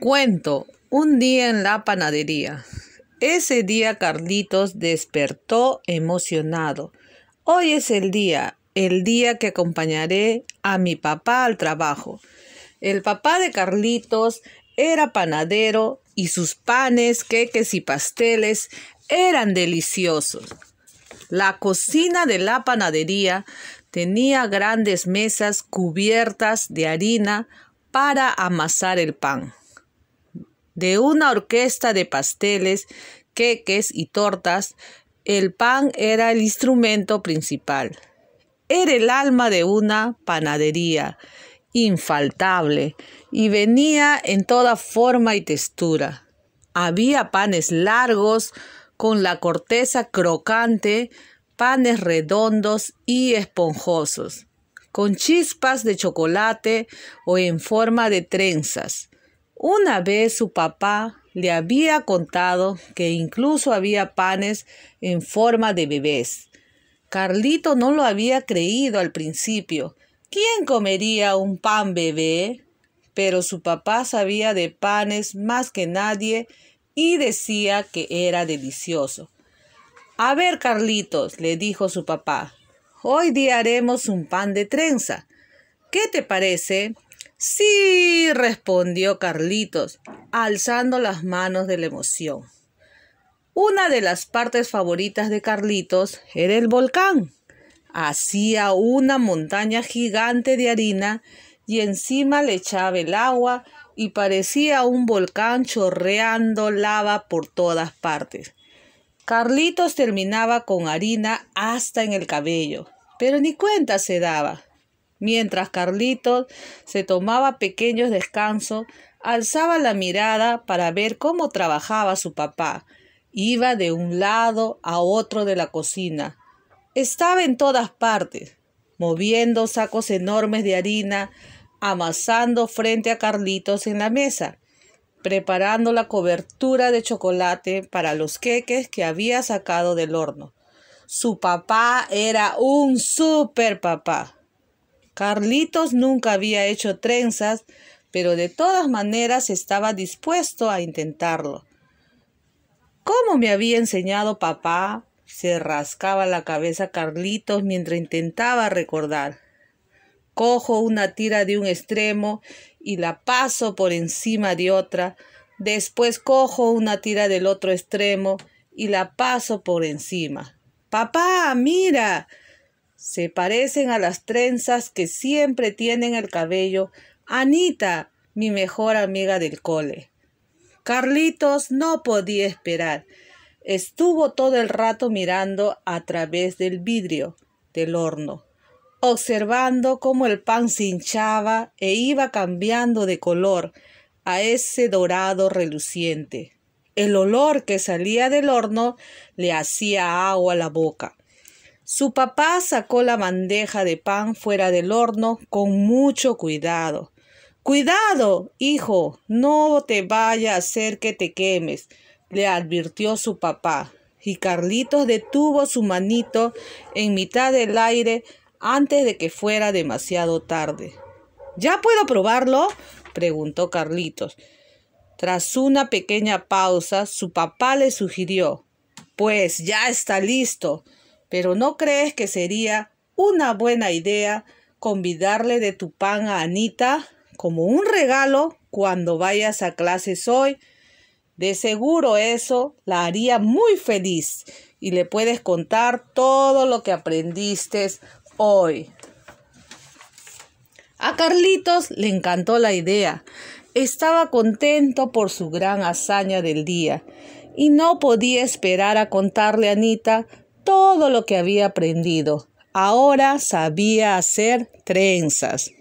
Cuento, un día en la panadería. Ese día Carlitos despertó emocionado. Hoy es el día, el día que acompañaré a mi papá al trabajo. El papá de Carlitos era panadero y sus panes, queques y pasteles eran deliciosos. La cocina de la panadería tenía grandes mesas cubiertas de harina para amasar el pan de una orquesta de pasteles, queques y tortas, el pan era el instrumento principal. Era el alma de una panadería, infaltable, y venía en toda forma y textura. Había panes largos, con la corteza crocante, panes redondos y esponjosos, con chispas de chocolate o en forma de trenzas, una vez su papá le había contado que incluso había panes en forma de bebés. Carlito no lo había creído al principio. ¿Quién comería un pan bebé? Pero su papá sabía de panes más que nadie y decía que era delicioso. A ver, Carlitos, le dijo su papá, hoy día haremos un pan de trenza. ¿Qué te parece? Sí, respondió Carlitos, alzando las manos de la emoción. Una de las partes favoritas de Carlitos era el volcán. Hacía una montaña gigante de harina y encima le echaba el agua y parecía un volcán chorreando lava por todas partes. Carlitos terminaba con harina hasta en el cabello, pero ni cuenta se daba mientras Carlitos se tomaba pequeños descansos, alzaba la mirada para ver cómo trabajaba su papá. Iba de un lado a otro de la cocina. Estaba en todas partes, moviendo sacos enormes de harina, amasando frente a Carlitos en la mesa, preparando la cobertura de chocolate para los queques que había sacado del horno. Su papá era un super papá. Carlitos nunca había hecho trenzas, pero de todas maneras estaba dispuesto a intentarlo. ¿Cómo me había enseñado papá? Se rascaba la cabeza Carlitos mientras intentaba recordar. Cojo una tira de un extremo y la paso por encima de otra, después cojo una tira del otro extremo y la paso por encima. Papá, mira, se parecen a las trenzas que siempre tienen el cabello Anita, mi mejor amiga del cole. Carlitos no podía esperar. Estuvo todo el rato mirando a través del vidrio del horno, observando cómo el pan se hinchaba e iba cambiando de color a ese dorado reluciente. El olor que salía del horno le hacía agua a la boca. Su papá sacó la bandeja de pan fuera del horno con mucho cuidado. Cuidado, hijo, no te vaya a hacer que te quemes, le advirtió su papá. Y Carlitos detuvo su manito en mitad del aire antes de que fuera demasiado tarde. ¿Ya puedo probarlo? preguntó Carlitos. Tras una pequeña pausa, su papá le sugirió. Pues ya está listo. Pero ¿no crees que sería una buena idea convidarle de tu pan a Anita como un regalo cuando vayas a clases hoy? De seguro eso la haría muy feliz y le puedes contar todo lo que aprendiste hoy. A Carlitos le encantó la idea. Estaba contento por su gran hazaña del día y no podía esperar a contarle a Anita todo lo que había aprendido. Ahora sabía hacer trenzas.